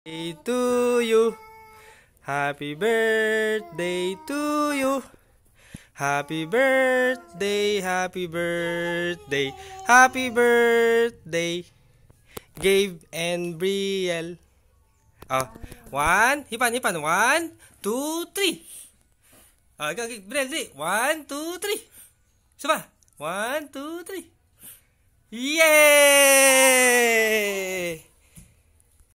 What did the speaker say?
Day to you. Happy birthday to you. Happy birthday, happy birthday, happy birthday, Gabe and Brielle. Oh, one, hipan, hipan, one, two, three. Oh, ikaw, Brielle, three. One, two, three. Sama, one, two, three. Yay!